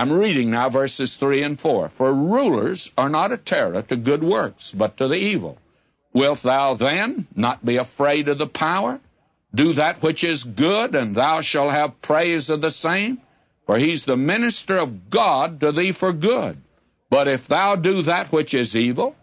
I'm reading now verses 3 and 4. For rulers are not a terror to good works, but to the evil. Wilt thou then not be afraid of the power? Do that which is good, and thou shalt have praise of the same. For he's the minister of God to thee for good. But if thou do that which is evil,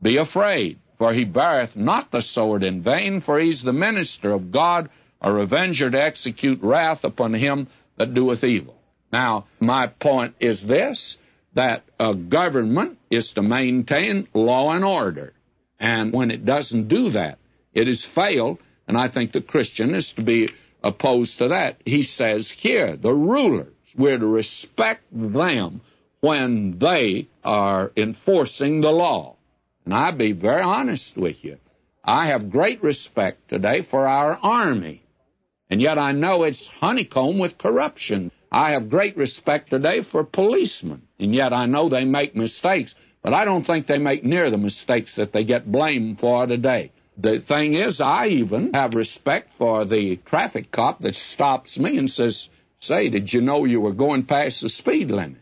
be afraid, for he beareth not the sword in vain, for he's the minister of God, a revenger to execute wrath upon him that doeth evil. Now, my point is this that a government is to maintain law and order. And when it doesn't do that, it has failed. And I think the Christian is to be opposed to that. He says here, the rulers, we're to respect them when they are enforcing the law. And I'll be very honest with you. I have great respect today for our army. And yet I know it's honeycomb with corruption. I have great respect today for policemen, and yet I know they make mistakes, but I don't think they make near the mistakes that they get blamed for today. The thing is, I even have respect for the traffic cop that stops me and says, Say, did you know you were going past the speed limit?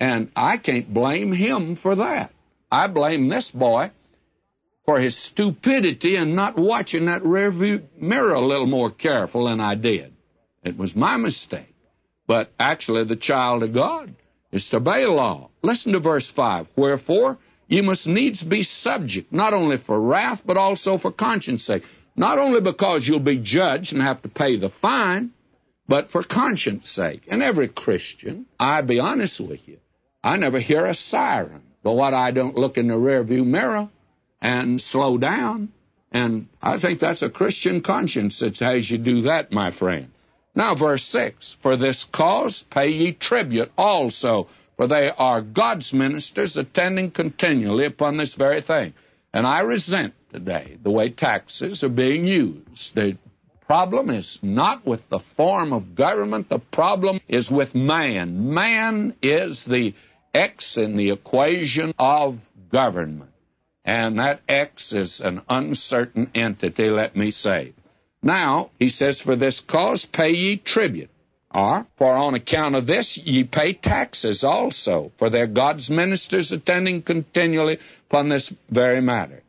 And I can't blame him for that. I blame this boy for his stupidity and not watching that rearview mirror a little more careful than I did. It was my mistake but actually the child of God is to obey law. Listen to verse 5. Wherefore, you must needs be subject, not only for wrath, but also for conscience sake. Not only because you'll be judged and have to pay the fine, but for conscience sake. And every Christian, I'll be honest with you, I never hear a siren, but what I don't look in the rearview mirror and slow down. And I think that's a Christian conscience that has you do that, my friend. Now, verse 6 For this cause pay ye tribute also, for they are God's ministers attending continually upon this very thing. And I resent today the way taxes are being used. The problem is not with the form of government, the problem is with man. Man is the X in the equation of government. And that X is an uncertain entity, let me say. Now, he says, for this cause pay ye tribute, or for on account of this ye pay taxes also, for they're God's ministers attending continually upon this very matter.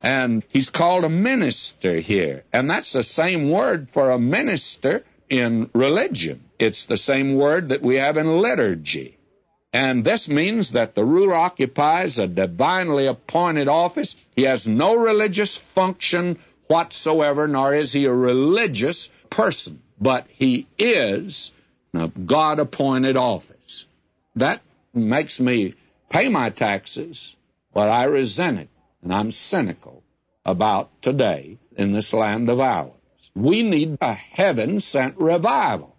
And he's called a minister here, and that's the same word for a minister in religion. It's the same word that we have in liturgy. And this means that the ruler occupies a divinely appointed office. He has no religious function whatsoever, nor is he a religious person, but he is a God appointed office. That makes me pay my taxes, but I resent it, and I'm cynical about today in this land of ours. We need a heaven sent revival.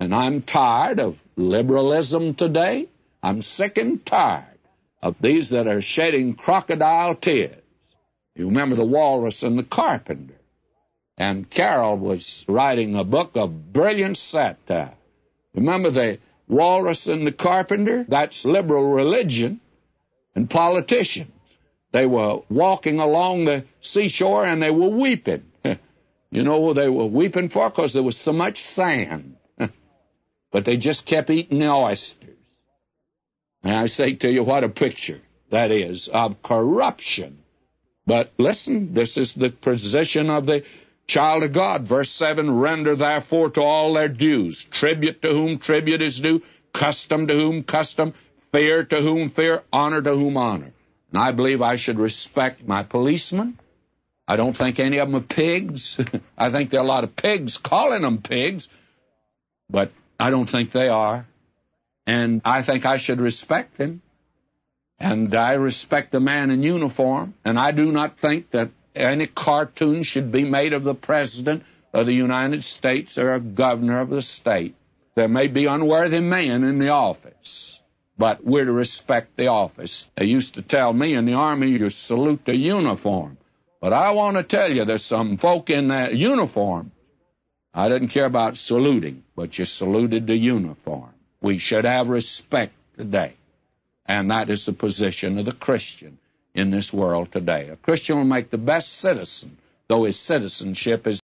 And I'm tired of liberalism today. I'm sick and tired of these that are shedding crocodile tears you remember the walrus and the carpenter. And Carroll was writing a book of brilliant satire. Remember the walrus and the carpenter? That's liberal religion and politicians. They were walking along the seashore and they were weeping. you know what they were weeping for? Because there was so much sand. but they just kept eating the oysters. And I say to you, what a picture that is of corruption but listen, this is the position of the child of God. Verse 7 Render therefore to all their dues, tribute to whom tribute is due, custom to whom custom, fear to whom fear, honor to whom honor. And I believe I should respect my policemen. I don't think any of them are pigs. I think there are a lot of pigs calling them pigs, but I don't think they are. And I think I should respect them. And I respect the man in uniform, and I do not think that any cartoon should be made of the President of the United States or a governor of the state. There may be unworthy men in the office, but we're to respect the office. They used to tell me in the Army, you salute the uniform. But I want to tell you, there's some folk in that uniform. I didn't care about saluting, but you saluted the uniform. We should have respect today. And that is the position of the Christian in this world today. A Christian will make the best citizen, though his citizenship is